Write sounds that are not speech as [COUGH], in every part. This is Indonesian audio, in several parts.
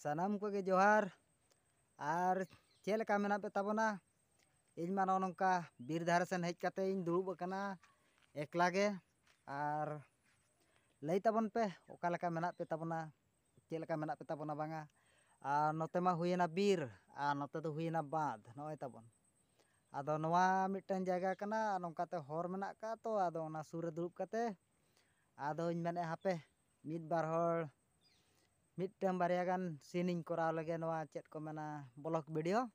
ᱥᱟᱱᱟᱢ ᱠᱚᱜᱮ ᱡᱚᱦᱟᱨ ᱟᱨ ᱪᱮᱫ ᱞᱮᱠᱟ ᱢᱮᱱᱟᱜ ᱯᱮ ᱛᱟᱵᱚᱱᱟ ᱤᱧ ᱢᱟ ᱱᱚᱜᱼᱚ ᱱᱚᱝᱠᱟ ᱵᱤᱨ ᱫᱷᱟᱨᱮ ᱥᱮᱱ ᱦᱮᱡ ᱠᱟᱛᱮ ᱤᱧ ᱫᱩᱲᱩᱵ ᱟᱠᱟᱱᱟ ᱮᱠᱞᱟ ᱜᱮ ᱟᱨ ᱞᱟᱹᱭ ᱛᱟᱵᱚᱱ ᱯᱮ ᱚᱠᱟ ᱞᱮᱠᱟ ᱢᱮᱱᱟᱜ ᱯᱮ ᱛᱟᱵᱚᱱᱟ ᱪᱮᱫ ᱞᱮᱠᱟ ᱢᱮᱱᱟᱜ ᱯᱮ ᱛᱟᱵᱚᱱᱟ ᱵᱟᱝᱟ ᱟᱨ ᱱᱚᱛᱮ ᱢᱟ ᱦᱩᱭᱮᱱᱟ ᱵᱤᱨ ᱟᱨ ᱱᱚᱛᱮ ᱫᱚ ᱦᱩᱭᱮᱱᱟ ᱵᱟᱸᱫᱽ ᱱᱚᱜᱼᱚᱭ ᱛᱟᱵᱚᱱ ᱟᱫᱚ ᱱᱚᱣᱟ ᱢᱤᱫᱴᱟᱝ ᱡᱟᱭᱜᱟ ᱠᱟᱱᱟ ᱱᱚᱝᱠᱟᱛᱮ ᱦᱚᱨ ᱢᱮᱱᱟᱜ ᱟᱠᱟᱫᱼᱟ ᱛᱚ ᱟᱫᱚ ᱚᱱᱟ ᱥᱩᱨ ᱨᱮ ᱫᱩᱲᱩᱵ ᱠᱟᱛᱮ ᱟᱫᱚᱧ ᱢᱮᱱᱮᱫᱼᱟ ᱦᱟᱯᱮ ᱢᱤᱫ ᱵᱟᱨ ᱦᱚᱲ mitam bari kan sining korau lagi noa chat mana blog video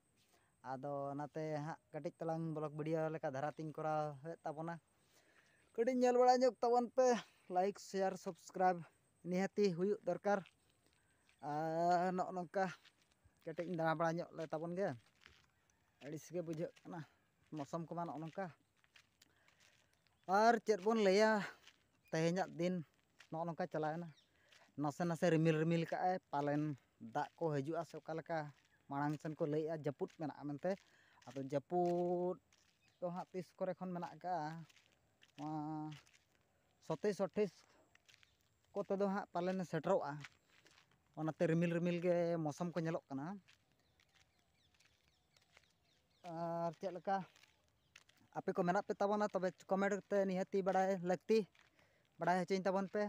ado nate hak ketik telang blog video leka darating korau tapona kudin jual bala nyuk tawon pe like share subscribe nih hati huyuk dorkar uh, nok nongka ketik indra bala nyuk le tapon ge edis ge bujuk kena mosom kuman nok nongka ar chat pun leya tehnya din nok nongka celana नसे नसे रिमिल रिमिल का है पालन दा को हजू आ सोका लका मारांग सन को ले आ जपूत में ना मेंते आ तो तो हाँ तीस को रखन में ना का सोते सोते को तो दो हाँ पालन सेटरो आ वहाँ ते रिमिल रिमिल के मौसम को नलो करना आ चल का आपे को मेरा पे तबाना तबे कमेंट करते नहीं बड़ा है लगती बड़ा है चीन तबान पे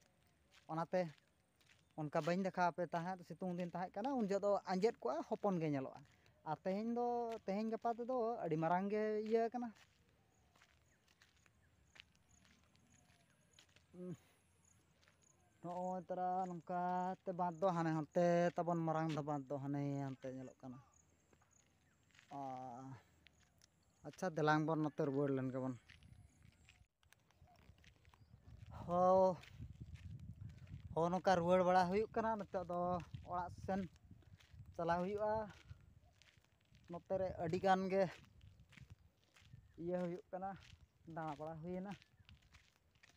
onate onka bain dekha ape taha to situng din taha kana unja anjet ko hopon ge nyelo a tehin do tehin ge pat do adi marang ge iya kana no tara nongka te bad do hane hante tabon marang do bad do hane ante nyelo kana a acha delang bor notor word len ke bon ho oh. ᱦᱚᱸ ᱱᱚᱝᱠᱟ ᱨᱩᱣᱟᱹᱲ ᱵᱟᱲᱟ ᱦᱩᱭᱩᱜ ᱠᱟᱱᱟ ᱱᱤᱛᱚᱜ ᱫᱚ ᱚᱲᱟᱜ ᱥᱮᱱ ᱪᱟᱞᱟᱣ ᱦᱩᱭᱩᱜᱼᱟ ᱱᱚᱛᱮ ᱨᱮ ᱟᱹᱰᱤ ᱜᱟᱱ ᱜᱮ ᱤᱭᱟᱹ ᱦᱩᱭᱩᱜ ᱠᱟᱱᱟ ᱫᱟᱬᱟ ᱵᱟᱲᱟ ᱦᱩᱭᱮᱱᱟ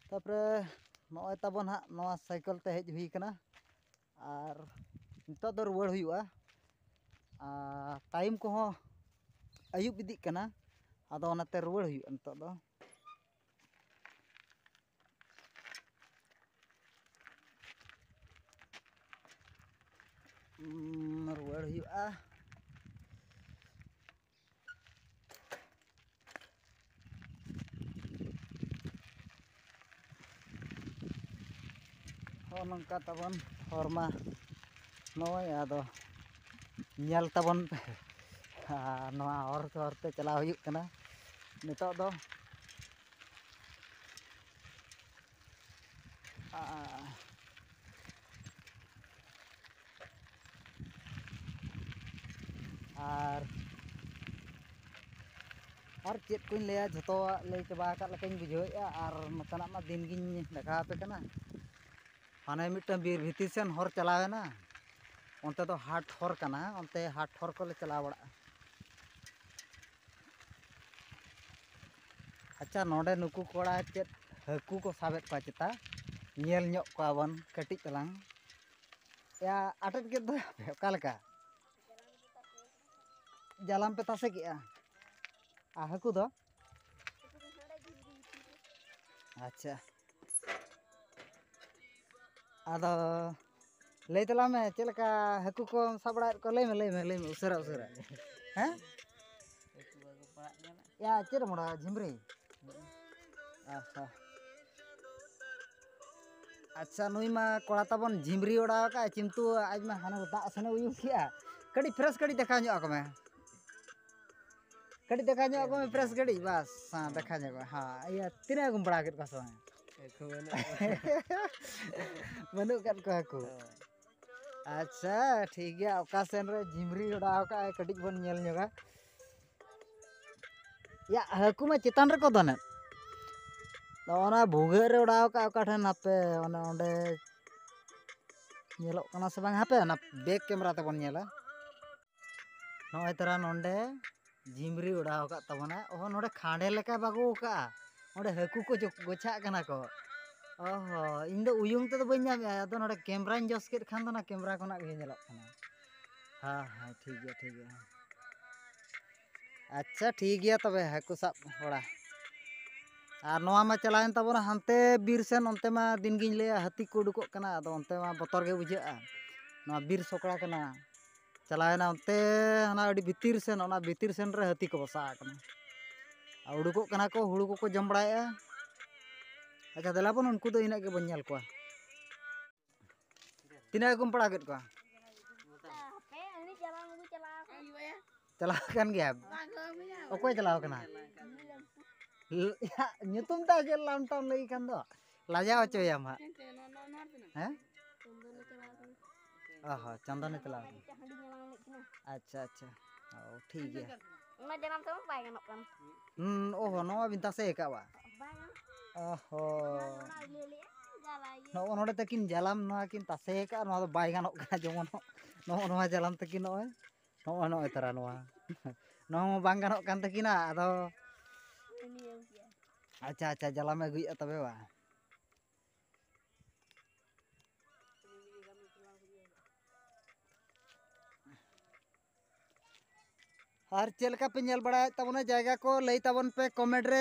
ᱛᱟᱨᱯᱚᱨᱮ ᱱᱚᱜᱼᱚᱭ ᱛᱟᱵᱚᱱ ᱦᱟᱸᱜ ᱱᱚᱣᱟ ᱥᱟᱭᱠᱮᱞ ᱛᱮ ᱦᱮᱡ ᱦᱩᱭ ᱠᱟᱱᱟ ᱟᱨ ᱱᱤᱛᱚᱜ ᱫᱚ ᱨᱩᱣᱟᱹᱲ ᱦᱩᱭᱩᱜᱼᱟ ᱟᱨ ᱴᱟᱭᱤᱢ ᱠᱚᱦᱚᱸ ᱟᱹᱭᱩᱵ ᱤᱫᱤᱜ ᱠᱟᱱᱟ ᱟᱫᱚ ᱚᱱᱟᱛᱮ ᱨᱩᱣᱟᱹᱲ ᱦᱩᱭᱩᱜᱼᱟ ᱱᱤᱛᱚᱜ ᱫᱚ Hmm, meruar yuk ah nongka oh, tabon horma ya ado nyal tabon pe [LAUGHS] ah, noa hor ke hor te kena huyuk kana ah, ah, ah. और चेक को ले जो लै चाबाक बुझे और नतना दिन गिन देखा पे करना मिट्टन बीर भीतर सेन हर चलावेना उनते तो हाट हर करना हाट हर को ले चला बड़ा अच्छा नोडे नुकु कोड़ा चेक हकु को साबित कर चिता नियल न्यो को अवन कटी चलांग या आटन के तो कल का jalan pe ya ah aku tuh acha ada lihat lah me aku kok sabar kok lem lem lem usir usir ya ya cerita mana jimbri acha nui ma kolata pun jimbri orang kak cintu aja mah hana udah asalnya uyu kia kadi fresh kadi dekanya aku mah kadi dekha jaba kome press kadi bas ha dekha jaba ha ya tira gumbra kit kaso ha ekhu manu kan ko aku acha thik ya oka sen re jimri oda oka kadi bon nyel nyoga ya haku ma chitan re ko dona ona bhuge re oda oka oka thana nape ona onde nyelok kana se bang hape ona back camera te bon nyela noy tara nonde झिमरी उड़ाकना ना खाडे बगूकर हकू को गोछना को ओहो इन दो उयंग बाम कैमरा जस के खान ना कैमरा खुना हाँ हाँ ठीक है ठीक है अच्छा ठीक है तब हकू सब हड़ा मा चलाएन हाते बीर सेन अंते दिन गई लिया हाथी को उडुकना अंते बतर के बुझे बीर सकड़ा ᱪᱟᱞᱟᱣᱮᱱᱟ ᱚᱱᱛᱮ ᱚᱱᱟ ᱟᱹᱰᱤ ᱵᱷᱤᱛᱤᱨ ᱥᱮᱱ ᱚᱱᱟ ᱵᱷᱤᱛᱤᱨ ᱥᱮᱱ ᱨᱮ ᱦᱟᱹᱛᱤ ᱠᱚ ᱵᱟᱥᱟ ᱟᱠᱟᱱᱟ ᱟᱨ ᱩᱰᱩᱠᱚᱜ ᱠᱟᱱᱟ ᱠᱚ ᱦᱩᱲᱩ ᱠᱚᱠᱚ ᱡᱚᱢ ᱵᱟᱲᱟᱭᱮᱫᱼᱟ ᱟᱪᱪᱷᱟ ᱫᱮᱞᱟᱵᱚᱱ ᱩᱱᱠᱩ ᱫᱚ ᱤᱱᱟᱹᱜ ᱜᱮ ᱵᱟᱹᱧ ᱧᱮᱞ ᱠᱚᱣᱟ ᱛᱤᱱᱟᱹᱜ ᱜᱮᱢ ᱯᱟᱲᱟᱣ ᱠᱮᱫ ᱠᱚᱣᱟ ᱪᱟᱞᱟᱣ ᱟᱠᱟᱱ ᱜᱮᱭᱟ ᱚᱠᱚᱭ ᱪᱟᱞᱟᱣ ᱟᱠᱟᱱᱟ ᱧᱩᱛᱩᱢ ᱛᱟᱭ ᱪᱮᱫ ᱞᱟᱢᱴᱟᱢ ᱞᱟᱹᱭ ᱠᱷᱟᱱ ᱫᱚ ᱞᱟᱡᱟᱣ ᱦᱚᱪᱚᱭᱟᱢ ᱦᱟᱸᱜ ᱦᱮᱸ ᱚᱦᱚ ᱪᱚᱱᱫᱚᱱᱮ ᱪᱟᱞᱟᱣ ᱠᱟᱱᱟ ᱟᱪᱪᱷᱟ ᱟᱪᱪᱷᱟ ᱚ ᱴᱷᱤᱠ ᱜᱮᱭᱟ ᱚᱱᱟ ᱡᱟᱱᱟᱢ ᱛᱮ ᱵᱟᱭ ᱜᱟᱱᱚᱜ ᱠᱟᱱᱟ ᱦᱩᱸ ᱚᱦᱚ ᱱᱚᱣᱟ ᱵᱤᱱ ᱛᱟᱥᱮ ᱟᱠᱟᱣᱟ ᱚᱦᱚ ᱱᱚᱜᱼᱚ ᱱᱚᱰᱮ ᱛᱟᱹᱠᱤᱱ ᱡᱟᱞᱟᱢ ᱱᱚᱣᱟ ᱠᱤᱱ ᱛᱟᱥᱮ ᱟᱠᱟᱜᱼᱟ ᱱᱚᱣᱟ ᱫᱚ ᱵᱟᱭ ᱜᱟᱱᱚᱜ ᱠᱟᱱᱟ ᱡᱮᱢᱚᱱ ᱱᱚᱜᱼᱚ ᱱᱚᱣᱟ ᱡᱟᱞᱟᱢ ᱛᱟᱹᱠᱤᱱ ᱱᱚᱜᱼᱚᱭ ᱱᱚᱜᱼᱚᱭ ᱱᱚᱜᱼᱚᱭ ᱛᱟᱨᱟ ᱱᱚᱣᱟ ᱱᱚᱣᱟ ᱦᱚᱸ ᱵᱟᱝ ᱜᱟᱱᱚᱜ ᱠᱟᱱ ᱛᱟᱹᱠᱤᱱᱟ ᱟᱫᱚ ᱟᱪᱪᱷᱟ ᱟᱪᱪᱷᱟ ᱡᱟᱞᱟᱢ ᱟᱹᱜᱩᱭᱮᱫᱼᱟ ᱛᱚᱵᱮ ᱵᱟᱝ और चलका पे नल बड़ा तबन जगह को लई पे कमेंट रे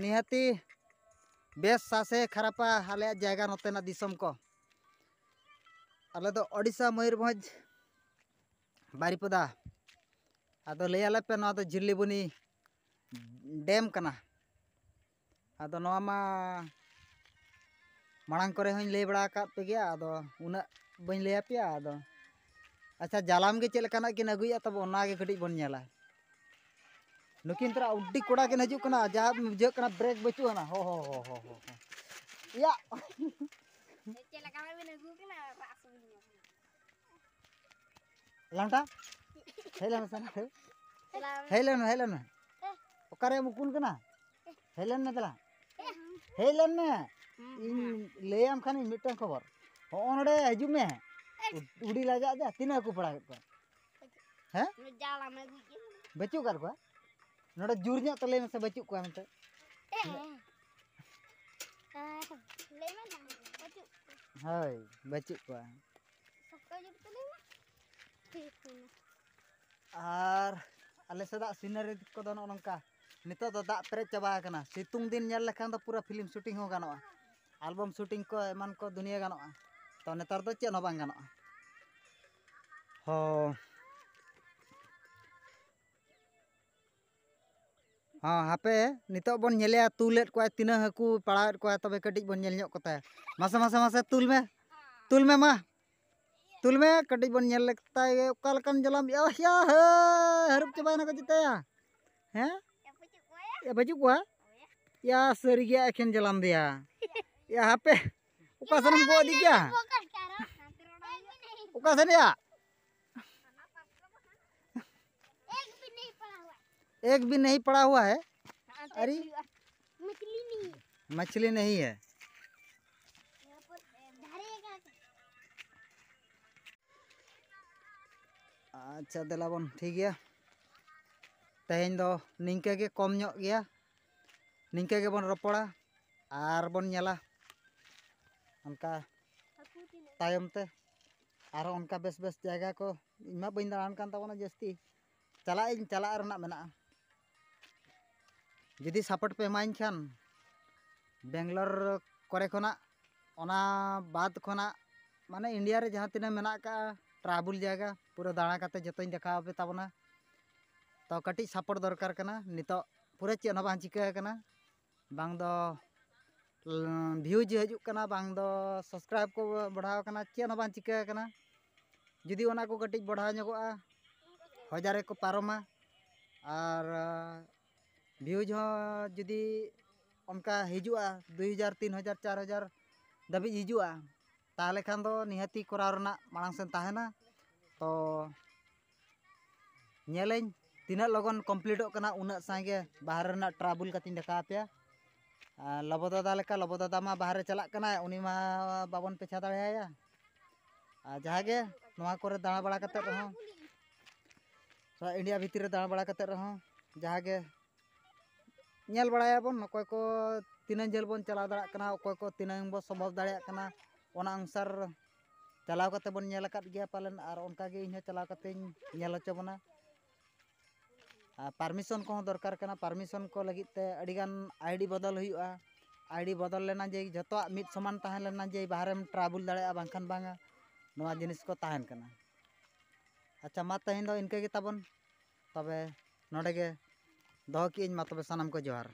निहाती बेस सासे खरापा आल जैगा नतेना दिसम को आले तो मयूरभ बारीपदा अद लई आले पे ना तो जिल्लीबुनी डैम करना अद मांग को लै बड़ा पे गया आदो उना बई लई अच्छा जालाम के चलकाना किन अगुया तब ओना कटी बनला नुकिन तरह उड्डी कोड़ा के हजू कना जहां बुझे कना ब्रेक बचू हना हो हो हो हो हो या नीचे लगावे बिन गु कना रास बिन लांटा हेलन सना हेलन हेलन ओकरे मुकुन कना हेलन ने तला हेलन ना हम्म, इन हाँ। लेयाम खान मिटन खबर हो ओनडे हजू मे उड़ी लगा दे तीना को पड़ा है अच्छा। जाला में बचू कर को Noda jurnya tuh sebaju kuah nanti. Eh. Lemes baju. Hai, baju kuah. Sakaju tuh lemes. Ar, alias ada sinar itu kau dona orang kah? Nita tuh tak pernah coba kan? Si tung din nyal lah kan tuh pura film shooting hoga noa. Album shooting kau eman kau dunia kan Tahun Tuh netar tuh cian hoga kan Oh. हाँ हापे नितो बन नेले तुलेट कोय तिना हकु पड़ाएट कोय तबे कटिज बन नेल ᱧᱚᱜ ᱠᱚᱛᱟ ᱢᱟᱥᱮ ᱢᱟᱥᱮ ᱢᱟᱥᱮ ᱛᱩᱞ ᱢᱮ ᱛᱩᱞ ᱢᱮ ᱢᱟ ᱛᱩᱞ ᱢᱮ ᱠᱟᱹᱴᱤᱡ ᱵᱚᱱ ᱧᱮᱞ ᱞᱮᱠᱛᱟᱭ ᱜᱮ ᱚᱠᱟ ᱞᱮᱠᱟᱢ ᱡᱚᱞᱟᱢ ᱭᱟ ᱦᱟ ᱦᱟᱹᱨᱩᱵ ᱪᱟᱵᱟᱭᱱᱟ ᱠᱚ ᱡᱤᱛᱟᱭᱟ ᱦᱮᱸ ᱭᱟ ᱵᱟᱹᱡᱩᱜ ᱠᱚᱣᱟ ᱭᱟ ᱥᱟᱹᱨᱤ ᱜᱮ ᱮᱠᱷᱮᱱ ᱡᱚᱞᱟᱢ ᱫᱮᱭᱟ ᱭᱟ ᱦᱟᱯᱮ ᱚᱠᱟ ᱥᱮᱱᱮᱢ ᱜᱚ ᱤᱫᱤ ᱠᱮᱭᱟ ᱚᱠᱟ ᱥᱮᱱ ᱭᱟ एक भी नहीं पड़ा हुआ है अरे मछली नहीं मछली नहीं है अच्छा दिला बन ठीक है तेहन दो निंका के कम ᱧᱚᱜ गया निंका के बन रपड़ा और बन नेला उनका तायम ते और उनका बेस बेस जगह को इमा बइन दाड़ान कान ताबना जास्ती चला इन चला रना मेना जी सपोर्ट पे एमाइन खान बेंगलोर करे खोना ओना बाद खोना माने इंडिया रे जहाँ तीन का ट्रैवल जगह पूरा दाणा जो देखापे तबना तो कटी सपोर्ट दरकार नित पूरा चेना बा चिका बांग दो भ्यूज हजुकना बांग दो को बढ़ाव करना चेना बा चिका जी कटी बढ़ा हजारे को पारमा और views ho jodi onka hijua 2000 3000 4000 dabi hijua ta nihati korar na malang sen tahena to nyelen tina logon complete kana una sange bahar na trouble katin deka apya loboda ta leka loboda ta ma bahar chalak kana uni babon pecha ta ya. jaha ge noa kore dana bala katar raho so india bhitire dana bala katar raho jaha nyel bala pun, bon nokoi ko tinan jel bon cala dala kena okoi ko tinan bo sobal dala ya kena ona angsar cala ko te bon nyel akat gea palen ar on kage inya cala ko te nyel o cobona permission ko hondor kar kena permission ko lagi te adigan id bodol hiu a id bodol lena jei jato a mit soman tahan lena jei baharem trabul dala ya bangkan banga noa jenis ko tahan kena acamata hindo inke kita bon tabe noda gea ᱫᱚᱦᱚ ᱠᱮᱜ ᱟᱹᱧ ᱢᱟ ᱛᱚᱵᱮ ᱥᱟᱱᱟᱢ ᱠᱚ ᱡᱚᱦᱟᱨ